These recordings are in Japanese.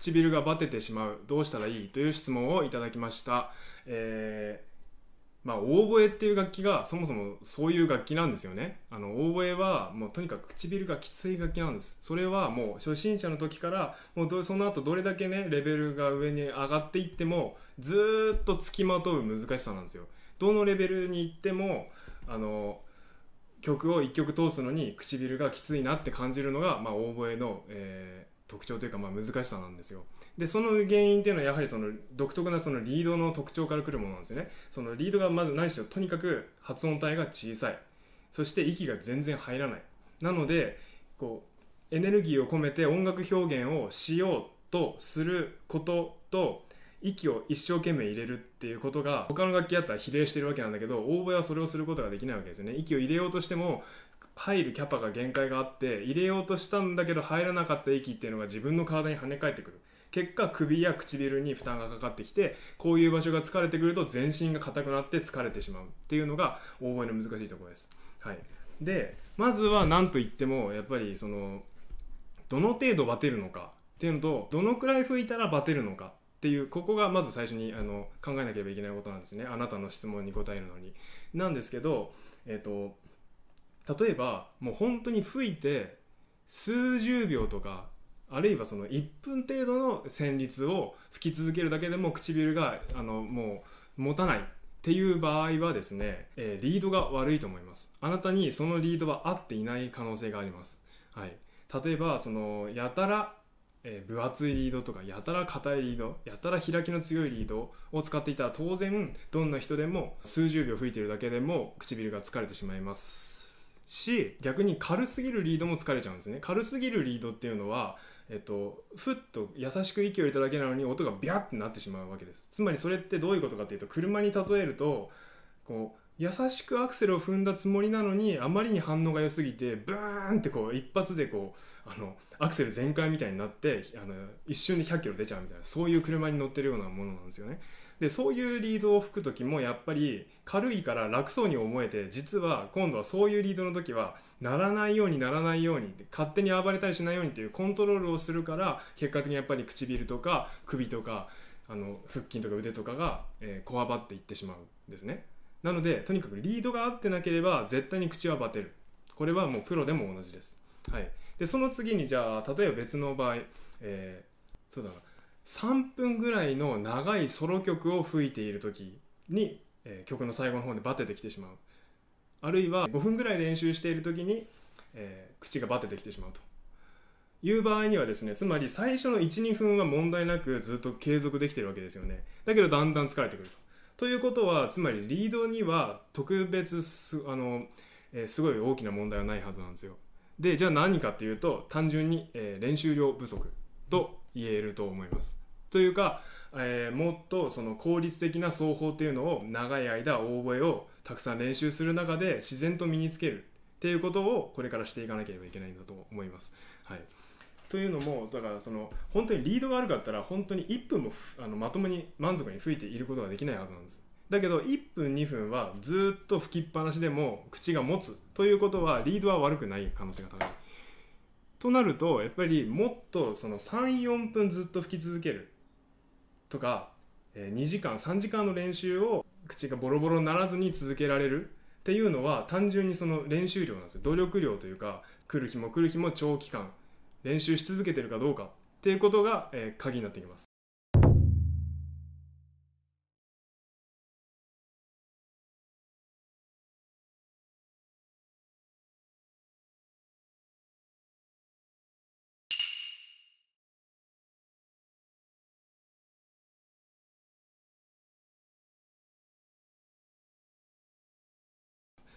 唇がバテてしまうどうしたらいいという質問をいただきました、えー、まあオーボエっていう楽器がそもそもそういう楽器なんですよねあのオーボエはもうとにかく唇がきつい楽器なんですそれはもう初心者の時からもうその後どれだけねレベルが上に上がっていってもずっとつきまとう難しさなんですよどのレベルに行ってもあの曲を1曲通すのに唇がきついなって感じるのが、まあ、オーボエの、えー徴というかまあ難しさなんですよでその原因っていうのはやはりその独特なそのリードの特徴からくるものなんですよねそのリードがまず何しろとにかく発音体が小さいそして息が全然入らないなのでこうエネルギーを込めて音楽表現をしようとすることと息を一生懸命入れるっていうことが他の楽器やったら比例してるわけなんだけど応募はそれをすることができないわけですよね息を入れようとしても入るキャパが限界があって入れようとしたんだけど入らなかった息っていうのが自分の体に跳ね返ってくる結果首や唇に負担がかかってきてこういう場所が疲れてくると全身が硬くなって疲れてしまうっていうのが大声の難しいところです、はい、でまずは何と言ってもやっぱりそのどの程度バテるのかっていうのとどのくらい吹いたらバテるのかっていうここがまず最初にあの考えなければいけないことなんですねあなたの質問に答えるのに。なんですけど、えーと例えばもう本当に吹いて数十秒とかあるいはその1分程度の旋律を吹き続けるだけでも唇があのもう持たないっていう場合はですね、えー、リードが悪いと思いますあなたにそのリードは合っていない可能性があります、はい、例えばそのやたら、えー、分厚いリードとかやたら硬いリードやたら開きの強いリードを使っていたら当然どんな人でも数十秒吹いてるだけでも唇が疲れてしまいますし逆に軽すぎるリードも疲れちゃうんですね軽すぎるリードっていうのはえっと、ふっと優しく息を入れただけなのに音がビャってなってしまうわけですつまりそれってどういうことかっていうと車に例えるとこう優しくアクセルを踏んだつもりなのにあまりに反応が良すぎてブーンってこう一発でこうあのアクセル全開みたいになってあの一瞬で100キロ出ちゃうみたいなそういう車に乗ってるようなものなんですよね。でそういうリードを吹く時もやっぱり軽いから楽そうに思えて実は今度はそういうリードの時はならないようにならないように勝手に暴れたりしないようにっていうコントロールをするから結果的にやっぱり唇とか首とかあの腹筋とか腕とかがこわばっていってしまうんですねなのでとにかくリードが合ってなければ絶対に口はバテるこれはもうプロでも同じです、はい、でその次にじゃあ例えば別の場合、えー、そうだな3分ぐらいの長いソロ曲を吹いている時に、えー、曲の最後の方でバテてきてしまうあるいは5分ぐらい練習している時に、えー、口がバテてきてしまうという場合にはですねつまり最初の12分は問題なくずっと継続できてるわけですよねだけどだんだん疲れてくると。ということはつまりリードには特別すあの、えー、すごい大きな問題はないはずなんですよ。でじゃあ何かっていうと単純に、えー、練習量不足と言えると思います。というか、えー、もっとその効率的な奏法っていうのを長い間オーボエをたくさん練習する中で自然と身につけるっていうことをこれからしていかなければいけないんだと思います。はい、というのもだからその本当にリードが悪かったら本当に1分もあのまともに満足に吹いていることができないはずなんです。だけど1分2分はずっと吹きっぱなしでも口が持つということはリードは悪くない可能性が高い。となるとやっぱりもっとその34分ずっと吹き続けるとか、2時間3時間の練習を口がボロボロにならずに続けられるっていうのは単純にその練習量なんですよ努力量というか来る日も来る日も長期間練習し続けてるかどうかっていうことが、鍵になってきます。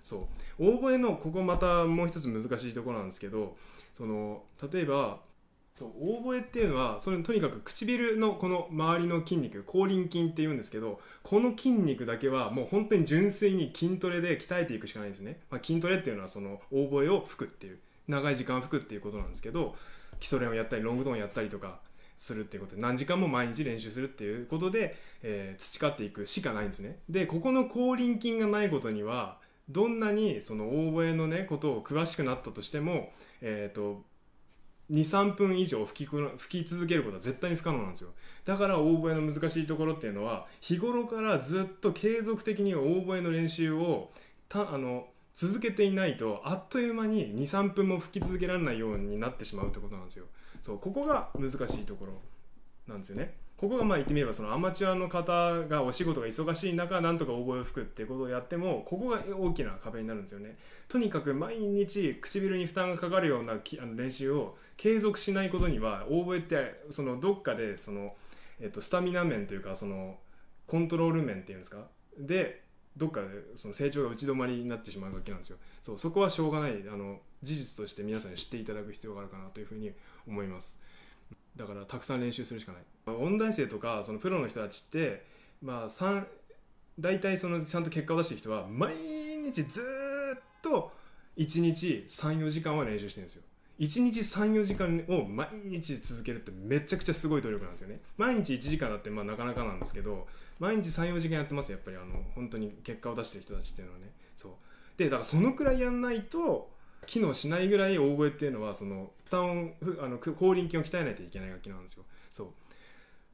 そう大声のここまたもう一つ難しいところなんですけどその例えばそう大声っていうのはそれとにかく唇のこの周りの筋肉口輪筋っていうんですけどこの筋肉だけはもう本当に純粋に筋トレで鍛えていくしかないんですね、まあ、筋トレっていうのはその大声を吹くっていう長い時間吹くっていうことなんですけど基礎練をやったりロングトーンやったりとかするっていうことで何時間も毎日練習するっていうことで、えー、培っていくしかないんですねでここの口輪筋がないことにはどんなにそのオーボエのねことを詳しくなったとしても、えーと、23分以上吹き吹き続けることは絶対に不可能なんですよだからオーボエの難しいところっていうのは日頃からずっと継続的にオーボエの練習をたあの続けていないとあっという間に23分も吹き続けられないようになってしまうってことなんですよそうここが難しいところなんですよね。ここがまあ言ってみればそのアマチュアの方がお仕事が忙しい中なんとか覚えを吹くっていうことをやってもここが大きな壁になるんですよねとにかく毎日唇に負担がかかるようなあの練習を継続しないことには覚えってそのどっかでその、えっと、スタミナ面というかそのコントロール面っていうんですかでどっかでその成長が打ち止まりになってしまうわけなんですよそうそこはしょうがないあの事実として皆さんに知っていただく必要があるかなというふうに思います。だからたくさん練習するしかない音大生とかそのプロの人たちってまあ3大体そのちゃんと結果を出してる人は毎日ずっと1日34時間は練習してるんですよ1日34時間を毎日続けるってめちゃくちゃすごい努力なんですよね毎日1時間だってまあなかなかなんですけど毎日34時間やってますやっぱりあの本当に結果を出してる人たちっていうのはねそうでだからそのくらいやんないと機能しないぐらい大声っていうのはその負担をあの後輪筋を鍛えないといけない楽器なんですよそう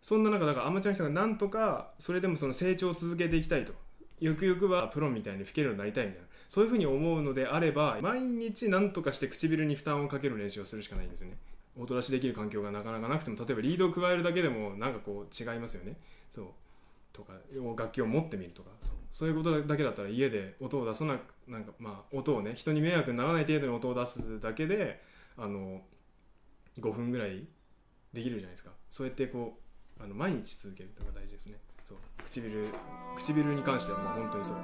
そんな中だからアマチュアの人がなんとかそれでもその成長を続けていきたいとゆくゆくはプロみたいに吹けるようになりたいみたいなそういうふうに思うのであれば毎日何とかして唇に負担をかける練習をするしかないんですよね音出しできる環境がなかなかなくても例えばリードを加えるだけでもなんかこう違いますよねそうとか楽器を持ってみるとかそういうことだけだったら家で音を出さなくなんかまあ音をね人に迷惑にならない程度に音を出すだけであの5分ぐらいできるじゃないですかそうやってこうあの毎日続けるのが大事ですねそう唇唇に関してはもう本当にそう。